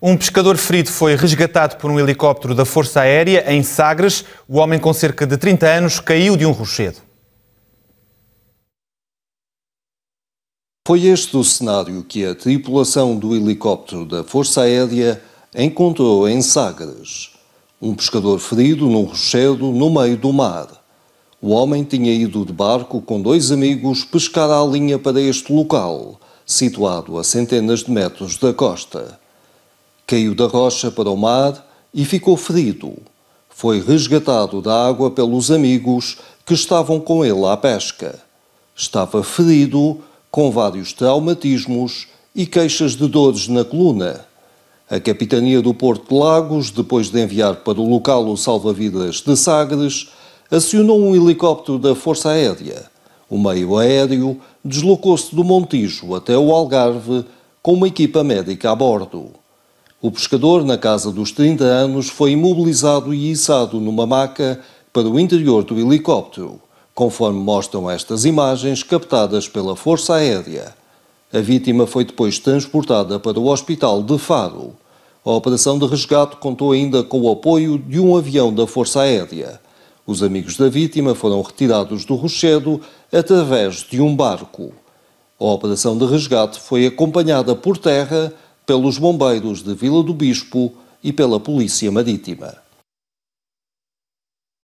Um pescador ferido foi resgatado por um helicóptero da Força Aérea em Sagres. O homem, com cerca de 30 anos, caiu de um rochedo. Foi este o cenário que a tripulação do helicóptero da Força Aérea encontrou em Sagres. Um pescador ferido num rochedo no meio do mar. O homem tinha ido de barco com dois amigos pescar à linha para este local, situado a centenas de metros da costa. Caiu da rocha para o mar e ficou ferido. Foi resgatado da água pelos amigos que estavam com ele à pesca. Estava ferido, com vários traumatismos e queixas de dores na coluna. A Capitania do Porto de Lagos, depois de enviar para o local o salva-vidas de Sagres, acionou um helicóptero da Força Aérea. O meio aéreo deslocou-se do Montijo até o Algarve com uma equipa médica a bordo. O pescador, na casa dos 30 anos, foi imobilizado e içado numa maca para o interior do helicóptero, conforme mostram estas imagens captadas pela Força Aérea. A vítima foi depois transportada para o hospital de Faro. A operação de resgate contou ainda com o apoio de um avião da Força Aérea. Os amigos da vítima foram retirados do rochedo através de um barco. A operação de resgate foi acompanhada por terra pelos bombeiros de Vila do Bispo e pela Polícia Marítima.